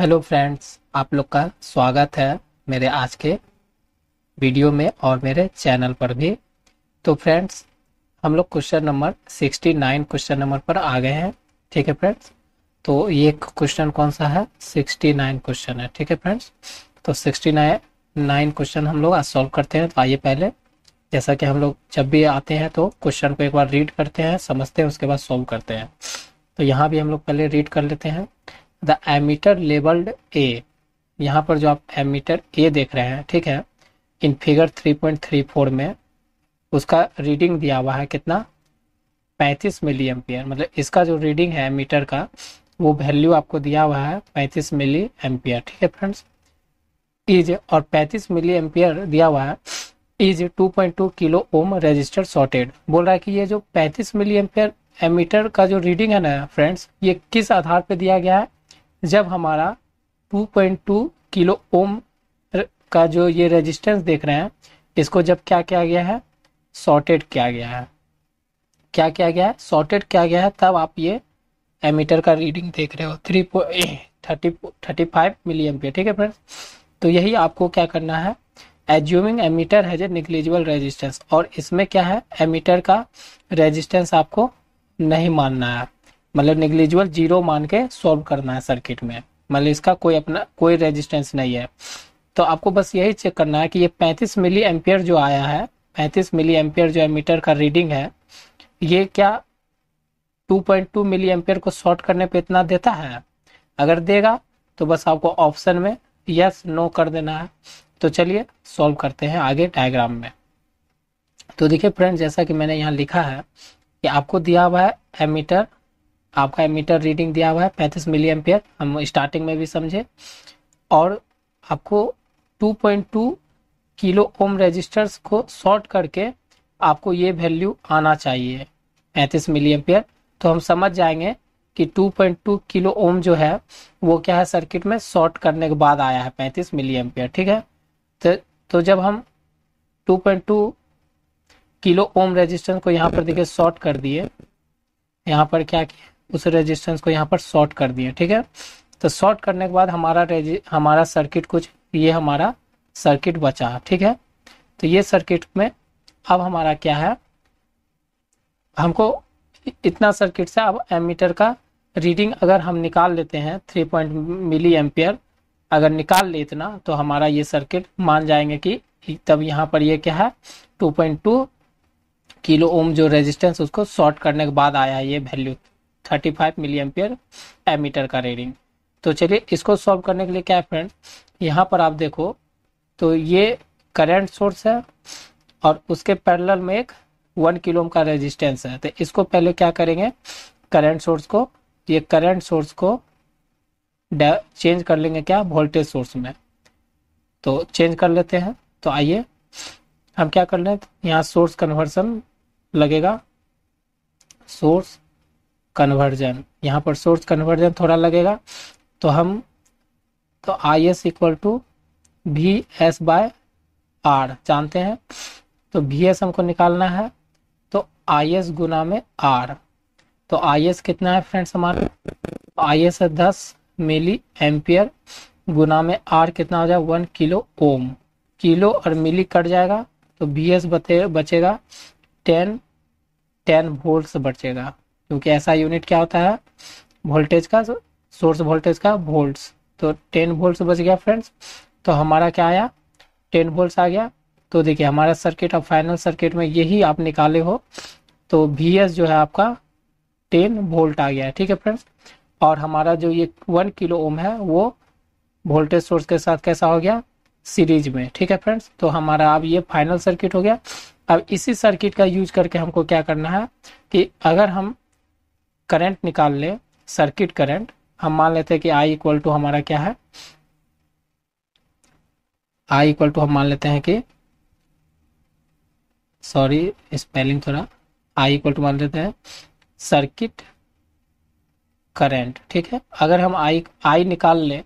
hello friends आप लोग का स्वागत है मेरे आज के वीडियो में और मेरे चैनल पर भी तो फ्रेंड्स हम लोग क्वेश्चन नंबर 69 क्वेश्चन नंबर पर आ गए हैं ठीक है फ्रेंड्स तो ये क्वेश्चन कौन सा है 69 क्वेश्चन है ठीक है फ्रेंड्स तो 69 नाइन क्वेश्चन हम लोग आज सॉल्व करते हैं तो आइए पहले जैसा कि हम लोग जब भी आते हैं तो क्वेश्चन को एक बार रीड करते हैं समझते हैं उसके बाद सॉल्व करते हैं तो यहाँ भी हम लोग पहले रीड कर लेते हैं द एमीटर लेबल्ड ए यहाँ पर जो आप एमीटर ए देख रहे हैं ठीक है इन फिगर 3.34 में उसका रीडिंग दिया हुआ है कितना 35 मिली एम्पियर मतलब इसका जो रीडिंग है मीटर का वो वैल्यू आपको दिया हुआ है 35 मिली एम्पियर ठीक है फ्रेंड्स इज और 35 मिली एम्पियर दिया हुआ है is 2.2 kilo ohm resistor shorted बोल रहा है कि ये जो 35 मिली एम्पियर एमीटर का जो रीडिंग है ना फ्रेंड्स ये किस आधार पे दिया गया है जब हमारा 2.2 किलो ओम का जो ये रेजिस्टेंस देख रहे हैं इसको जब क्या किया गया है सॉर्टेड किया गया है क्या किया गया है सॉर्टेड किया गया है तब आप ये एमीटर का रीडिंग देख रहे हो three thirty thirty five milli ampere ठीक है फ्रेंड्स तो यही आपको क्या करना है assuming ammeter has a negligible resistance और इसमें क्या है एमीटर का रेजिस्टेंस आपको नहीं मानना है मतलब निग्लिजिबल जीरो मान के सॉल्व करना है सर्किट में मतलब इसका कोई अपना कोई रेजिस्टेंस नहीं है तो आपको बस यही चेक करना है कि ये 35 मिली एम्पियर जो आया है 35 मिली एम्पियर जो एमीटर का रीडिंग है ये क्या 2.2 मिली एम्पियर को शॉर्ट करने पे इतना देता है अगर देगा तो बस आपको ऑप्शन में यस नो कर देना है तो चलिए सॉल्व करते हैं आगे डायग्राम में तो देखिए फ्रेंड जैसा कि मैंने यहाँ लिखा है कि आपको दिया हुआ है एमीटर आपका एमीटर रीडिंग दिया हुआ है पैंतीस मिली एम्पियर हम स्टार्टिंग में भी समझे और आपको 2.2 किलो ओम रजिस्टर्स को शॉर्ट करके आपको ये वैल्यू आना चाहिए पैंतीस मिली एम्पियर तो हम समझ जाएंगे कि 2.2 किलो ओम जो है वो क्या है सर्किट में शॉर्ट करने के बाद आया है 35 मिली एम्पियर ठीक है तो तो जब हम 2.2 किलो ओम रेजिस्टेंस को यहाँ पर देखिए शॉर्ट कर दिए यहाँ पर क्या किया उस रेजिस्टेंस को यहाँ पर शॉर्ट कर दिया ठीक है तो शॉर्ट करने के बाद हमारा हमारा सर्किट कुछ ये हमारा सर्किट बचा ठीक है तो ये सर्किट में अब हमारा क्या है हमको इतना सर्किट से अब एमीटर का रीडिंग अगर हम निकाल लेते हैं थ्री पॉइंट मिली एम्पियर अगर निकाल ले इतना तो हमारा ये सर्किट मान जाएंगे कि तब यहाँ पर ये क्या है two point two kilo ohm जो रेजिस्टेंस उसको शॉर्ट करने के बाद आया है ये value thirty five milli ampere ammeter का रीडिंग तो चलिए इसको सॉल्व करने के लिए क्या है फ्रेंड यहाँ पर आप देखो तो ये करंट सोर्स है और उसके पैरेलल में एक वन किलो का रेजिस्टेंस है तो इसको पहले क्या करेंगे करंट सोर्स को ये करंट सोर्स को चेंज कर लेंगे क्या वोल्टेज सोर्स में तो चेंज कर लेते हैं तो आइए हम क्या कर लें यहाँ सोर्स कन्वर्सन लगेगा सोर्स कन्वर्जन यहाँ पर सोर्स कन्वर्जन थोड़ा लगेगा तो हम तो I S equal to V S by R जानते हैं तो वी एस हमको निकालना है तो आई एस गुना में आर तो आई एस कितना है फ्रेंड्स हमारा आई एस है दस मिली एम्पियर गुना में आर कितना हो जाएगा वन किलो ओम किलो और मिली कट जाएगा तो बी एस बचेगा टेन टेन वोल्ट बचेगा क्योंकि ऐसा यूनिट क्या होता है वोल्टेज का सोर्स वोल्टेज का वोल्ट तो टेन वोल्ट बच गया फ्रेंड्स तो हमारा क्या आया टेन वोल्ट आ गया तो देखिए हमारा सर्किट अब फाइनल सर्किट में यही आप निकाले हो तो वी जो है आपका टेन वोल्ट आ गया है ठीक है फ्रेंड्स और हमारा जो ये वन किलो ओम है वो वोल्टेज सोर्स के साथ कैसा हो गया सीरीज में ठीक है फ्रेंड्स तो हमारा अब ये फाइनल सर्किट हो गया अब इसी सर्किट का यूज करके हमको क्या करना है कि अगर हम करंट निकाल लें सर्किट करंट हम मान लेते हैं कि आई इक्वल टू हमारा क्या है आई इक्वल टू हम मान लेते हैं कि सॉरी स्पेलिंग थोड़ा आई इक्वल टू मान लेते हैं सर्किट करंट ठीक है अगर हम आई आई निकाल लें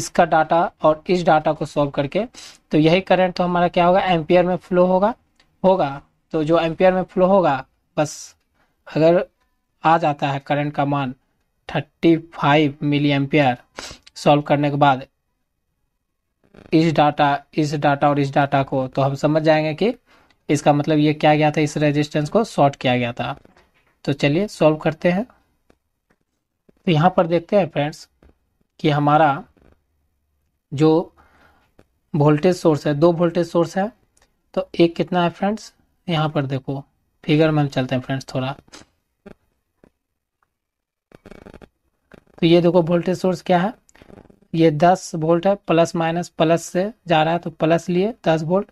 इसका डाटा और इस डाटा को सॉल्व करके तो यही करंट तो हमारा क्या होगा एम्पियर में फ्लो होगा होगा तो जो एम्पियर में फ्लो होगा बस अगर आ जाता है करंट का मान 35 मिली एम्पियर सॉल्व करने के बाद इस डाटा इस डाटा और इस डाटा को तो हम समझ जाएंगे कि इसका मतलब ये क्या गया था इस रेजिस्टेंस को शॉर्ट किया गया था तो चलिए सॉल्व करते हैं तो यहाँ पर देखते हैं फ्रेंड्स कि हमारा जो वोल्टेज सोर्स है दो वोल्टेज सोर्स है तो एक कितना है फ्रेंड्स यहाँ पर देखो फिगर में हम चलते हैं फ्रेंड्स थोड़ा तो ये देखो वोल्टेज सोर्स क्या है ये दस वोल्ट है प्लस माइनस प्लस से जा रहा है तो प्लस लिए दस वोल्ट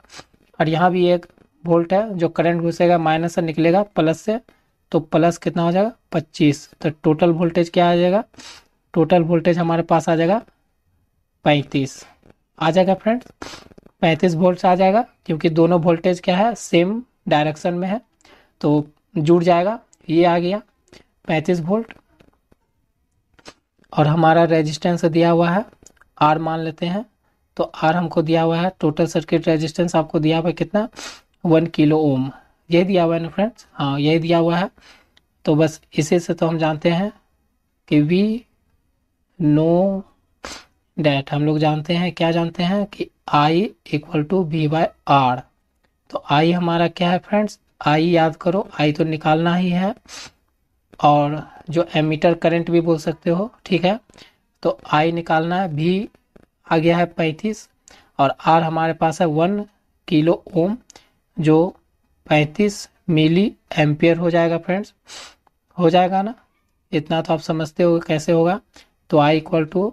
और यहाँ भी एक वोल्ट है जो करंट घुसेगा माइनस से निकलेगा प्लस से तो प्लस कितना हो जाएगा पच्चीस तो टोटल वोल्टेज क्या आ जाएगा टोटल वोल्टेज हमारे पास आ जाएगा पैंतीस आ जाएगा फ्रेंड्स पैंतीस वोल्ट आ जाएगा क्योंकि दोनों वोल्टेज क्या है सेम डायरेक्शन में है तो जुड़ जाएगा ये आ गया पैंतीस वोल्ट और हमारा रेजिस्टेंस दिया हुआ है आर मान लेते हैं तो आर हमको दिया हुआ है टोटल सर्किट रेजिस्टेंस आपको दिया हुआ है कितना वन किलो ओम यही दिया हुआ है ना फ्रेंड्स हाँ यही दिया हुआ है तो बस इसी से तो हम जानते हैं कि वी नो डैट हम लोग जानते हैं क्या जानते हैं कि I equal to V by R तो आई हमारा क्या है फ्रेंड्स आई याद करो आई तो निकालना ही है और जो एमीटर करंट भी बोल सकते हो ठीक है तो आई निकालना है भी आ गया है पैंतीस और आर हमारे पास है वन किलो ओम जो पैंतीस मिली एम्पियर हो जाएगा फ्रेंड्स हो जाएगा ना इतना तो आप समझते हो कैसे होगा तो I equal to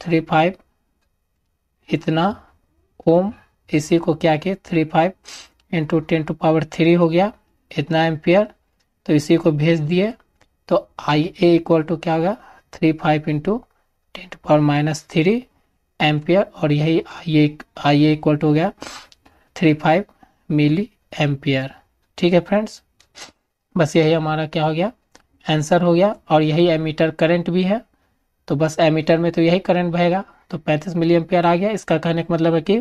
three five इतना ओम इसी को क्या के three five into ten to power three हो गया इतना एम्पियर तो इसी को भेज दिए तो आई ए इक्वल टू क्या होगा three five into ten to power minus three ampere और यही आई ए आई ए इक्वल टू हो गया थ्री फाइव मिली एम्पियर ठीक है फ्रेंड्स बस यही हमारा क्या हो गया आंसर हो गया और यही एमीटर करंट भी है तो बस एमीटर में तो यही करंट बहेगा तो 35 मिली एम्पियर आ गया इसका कहने का मतलब है कि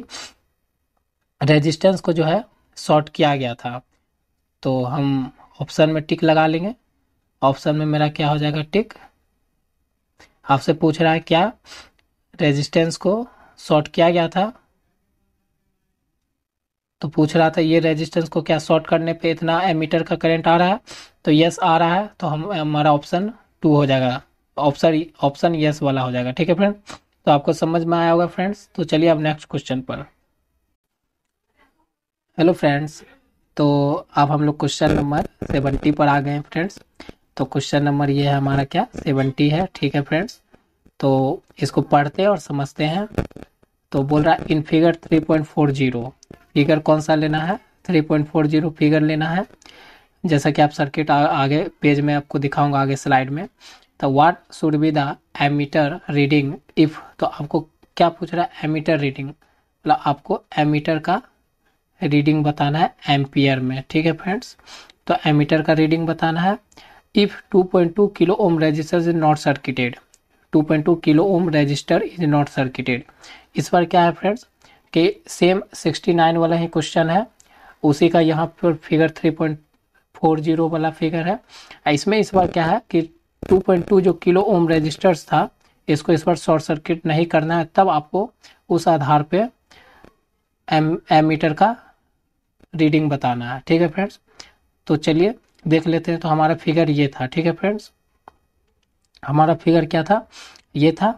रेजिस्टेंस को जो है शॉर्ट किया गया था तो हम ऑप्शन में टिक लगा लेंगे ऑप्शन में मेरा क्या हो जाएगा टिक आपसे पूछ रहा है क्या रेजिस्टेंस को शॉर्ट किया गया था तो पूछ रहा था ये रेजिस्टेंस को क्या शॉर्ट करने पे इतना एमीटर का करंट आ रहा है तो यस आ रहा है तो हम हमारा ऑप्शन टू हो जाएगा ऑप्शन ऑप्शन यस वाला हो जाएगा ठीक है फ्रेंड तो आपको समझ में आया होगा फ्रेंड्स तो चलिए अब नेक्स्ट क्वेश्चन पर हेलो फ्रेंड्स तो आप हम लोग क्वेश्चन नंबर सेवेंटी पर आ गए फ्रेंड्स तो क्वेश्चन नंबर ये है हमारा क्या सेवेंटी है ठीक है फ्रेंड्स तो इसको पढ़ते हैं और समझते हैं तो बोल रहा है in figure three point four zero figure कौन सा लेना है three point four zero figure लेना है जैसा कि आप सर्किट आगे पेज में आपको दिखाऊंगा आगे स्लाइड में तो what should be the ammeter reading if तो आपको क्या पूछ रहा है एमीटर रीडिंग मतलब आपको एमीटर का रीडिंग बताना है एम्पियर में ठीक है फ्रेंड्स तो एमीटर का रीडिंग बताना है if 2.2 kilo ohm resistor is not circuited 2.2 kilo ohm resistor is not circuited इस बार क्या है फ्रेंड्स कि सेम 69 वाला ही क्वेश्चन है उसी का यहाँ पर फिगर 3.40 वाला फिगर है इसमें इस बार क्या है कि 2.2 जो किलो ओम रजिस्टर्स था इसको इस बार शॉर्ट सर्किट नहीं करना है तब आपको उस आधार पे एम एमीटर का रीडिंग बताना है ठीक है फ्रेंड्स तो चलिए देख लेते हैं तो हमारा फिगर ये था ठीक है फ्रेंड्स हमारा फिगर क्या था ये था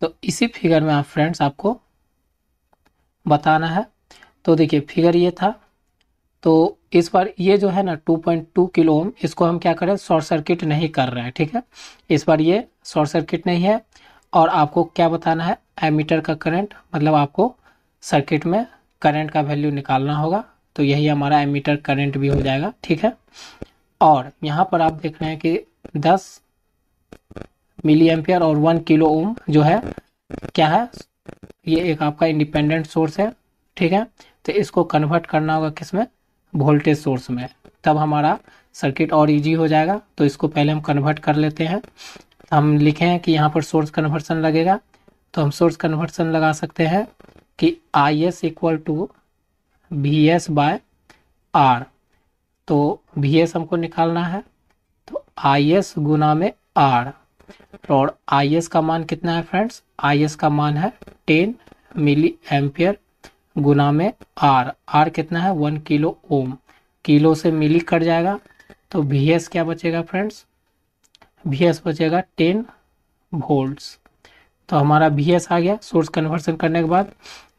तो इसी फिगर में आप फ्रेंड्स आपको बताना है तो देखिए फिगर ये था तो इस बार ये जो है ना 2.2 किलो ओम इसको हम क्या करें शॉर्ट सर्किट नहीं कर रहे हैं ठीक है इस बार ये शॉर्ट सर्किट नहीं है और आपको क्या बताना है एमीटर का करंट मतलब आपको सर्किट में करंट का वैल्यू निकालना होगा तो यही हमारा एमीटर करंट भी हो जाएगा ठीक है और यहाँ पर आप देख रहे हैं कि 10 मिली एम्पियर और 1 किलो ओम जो है क्या है ये एक आपका इंडिपेंडेंट सोर्स है ठीक है तो इसको कन्वर्ट करना होगा किस में वोल्टेज सोर्स में तब हमारा सर्किट और इजी हो जाएगा तो इसको पहले हम कन्वर्ट कर लेते हैं हम लिखे हैं कि यहाँ पर सोर्स कन्वर्सन लगेगा तो हम सोर्स कन्वर्सन लगा सकते हैं कि I S equal to V S by R तो भी एस हमको निकालना है तो आई एस गुना में आर और आई एस का मान कितना है फ्रेंड्स आई एस का मान है टेन मिली एम्पियर गुना में आर आर कितना है वन किलो ओम किलो से मिली कट जाएगा तो भी एस क्या बचेगा फ्रेंड्स भी एस बचेगा टेन वोल्ट्स तो हमारा बी एस आ गया सोर्स कन्वर्सन करने के बाद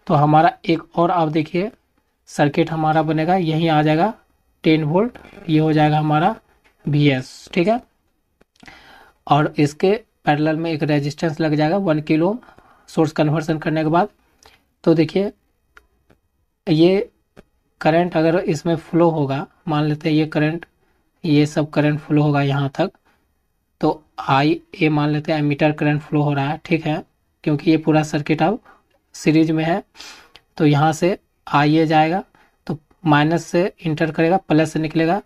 तो हमारा एक और आप देखिए सर्किट हमारा बनेगा यहीं आ जाएगा टेन वोल्ट ये हो जाएगा हमारा वी ठीक है और इसके पैरेलल में एक रेजिस्टेंस लग जाएगा वन किलो सोर्स कन्वर्सन करने के बाद तो देखिए ये करंट अगर इसमें फ्लो होगा मान लेते हैं ये करंट ये सब करंट फ्लो होगा यहाँ तक तो आई ए मान लेते हैं मीटर करंट फ्लो हो रहा है ठीक है क्योंकि ये पूरा सर्किट अब सीरीज में है तो यहाँ से आई ए जाएगा माइनस से इंटर करेगा प्लस से निकलेगा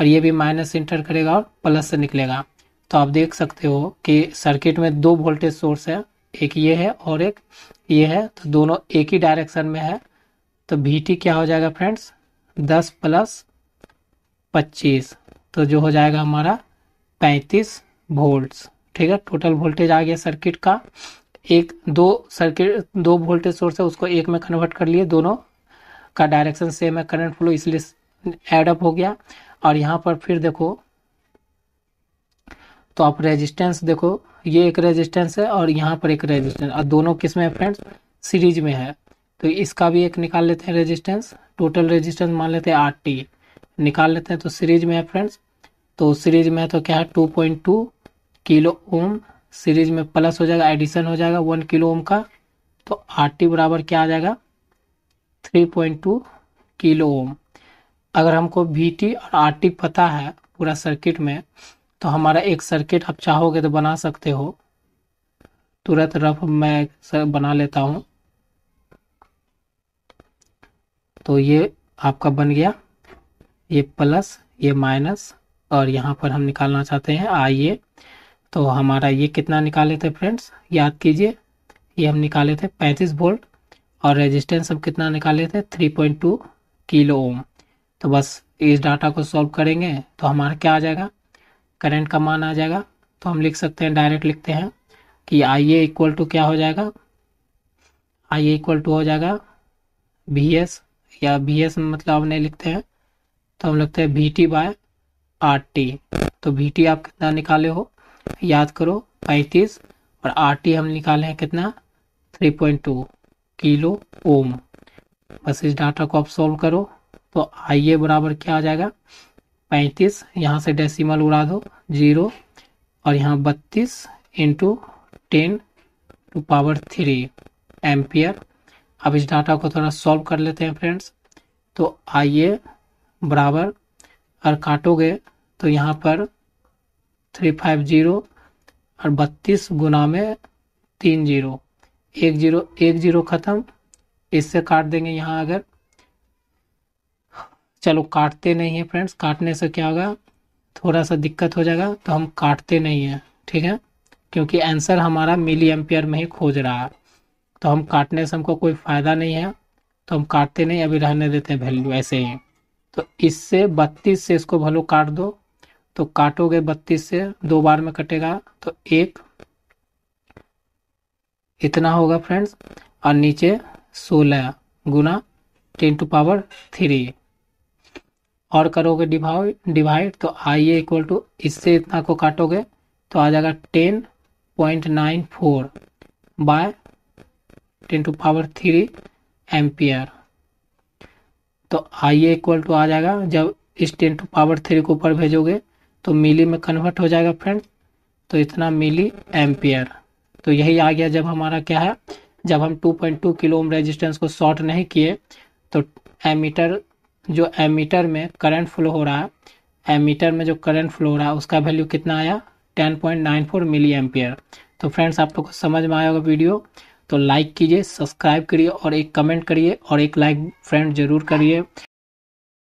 और ये भी माइनस से इंटर करेगा और प्लस से निकलेगा तो आप देख सकते हो कि सर्किट में दो वोल्टेज सोर्स है एक ये है और एक ये है तो दोनों एक ही डायरेक्शन में है तो वी क्या हो जाएगा फ्रेंड्स दस प्लस पच्चीस तो जो हो जाएगा हमारा पैंतीस वोल्ट्स ठीक है टोटल वोल्टेज आ गया सर्किट का एक दो सर्किट दो वोल्टेज सोर्स है उसको एक में कन्वर्ट कर लिए दोनों का डायरेक्शन सेम है करंट फ्लो इसलिए एड अप हो गया और यहाँ पर फिर देखो तो आप रेजिस्टेंस देखो ये एक रेजिस्टेंस है और यहाँ पर एक रेजिस्टेंस और दोनों किस में फ्रेंड्स सीरीज में है तो इसका भी एक निकाल लेते हैं रेजिस्टेंस टोटल रेजिस्टेंस मान लेते हैं आर टी निकाल लेते हैं तो सीरीज में है फ्रेंड्स तो सीरीज में तो क्या है two point two kilo ohm series में प्लस हो जाएगा एडिशन हो जाएगा वन किलो ओम का तो आर टी बराबर क्या आ जाएगा three point two kilo ohm अगर हमको वी टी और आर टी पता है पूरा सर्किट में तो हमारा एक सर्किट आप चाहोगे तो बना सकते हो तुरंत रफ मैं सर बना लेता हूँ तो ये आपका बन गया ये प्लस ये माइनस और यहाँ पर हम निकालना चाहते हैं आइए तो हमारा ये कितना निकाले थे फ्रेंड्स याद कीजिए ये हम निकाले थे 35 वोल्ट और रेजिस्टेंस हम कितना निकाले थे 3.2 किलो ओम तो बस इस डाटा को सॉल्व करेंगे तो हमारा क्या आ जाएगा करंट का मान आ जाएगा तो हम लिख सकते हैं डायरेक्ट लिखते हैं कि आई ए इक्वल टू क्या हो जाएगा आई ए इक्वल टू हो जाएगा बी एस या बी एस मतलब हमने लिखते हैं तो हम लिखते हैं B T by R T तो बी टी आप कितना निकाले हो याद करो पैंतीस और आर टी हम निकाले हैं कितना three point two kilo ohm बस इस डाटा को आप सॉल्व करो तो आई ए बराबर क्या आ जाएगा पैंतीस यहाँ से डेसिमल उड़ा दो जीरो और यहाँ बत्तीस into ten to power three ampere अब इस डाटा को थोड़ा सॉल्व कर लेते हैं फ्रेंड्स तो आइए बराबर और काटोगे तो यहाँ पर थ्री फाइव जीरो और बत्तीस गुना में तीन जीरो एक जीरो एक जीरो ख़त्म इससे काट देंगे यहाँ अगर चलो काटते नहीं है फ्रेंड्स काटने से क्या होगा थोड़ा सा दिक्कत हो जाएगा तो हम काटते नहीं हैं ठीक है क्योंकि आंसर हमारा मिली एम्पियर में ही खोज रहा है तो हम काटने से हमको कोई फ़ायदा नहीं है तो हम काटते नहीं अभी रहने देते हैं वैल्यू ऐसे ही तो इससे बत्तीस से इसको भलो काट दो तो काटोगे बत्तीस से दो बार में कटेगा तो एक इतना होगा फ्रेंड्स और नीचे सोलह गुना टेन टू पावर थ्री और करोगे डिवाइड तो आई ए इक्वल टू इससे इतना को काटोगे तो आ जाएगा ten point nine four by ten to power three ampere तो आई ए इक्वल टू आ जाएगा जब इस टेन टू पावर थ्री को ऊपर भेजोगे तो मिली में कन्वर्ट हो जाएगा फ्रेंड्स तो इतना मिली एम्पियर तो यही आ गया जब हमारा क्या है जब हम 2.2 किलो ओम रेजिस्टेंस को शॉर्ट नहीं किए तो एमीटर जो एमीटर में करंट फ्लो हो रहा है एमीटर में जो करंट फ्लो हो रहा है उसका वैल्यू कितना आया 10.94 मिली एम्पियर तो फ्रेंड्स आप लोग को समझ में आया होगा वीडियो तो लाइक कीजिए सब्सक्राइब करिए और एक कमेंट करिए और एक लाइक फ्रेंड जरूर करिए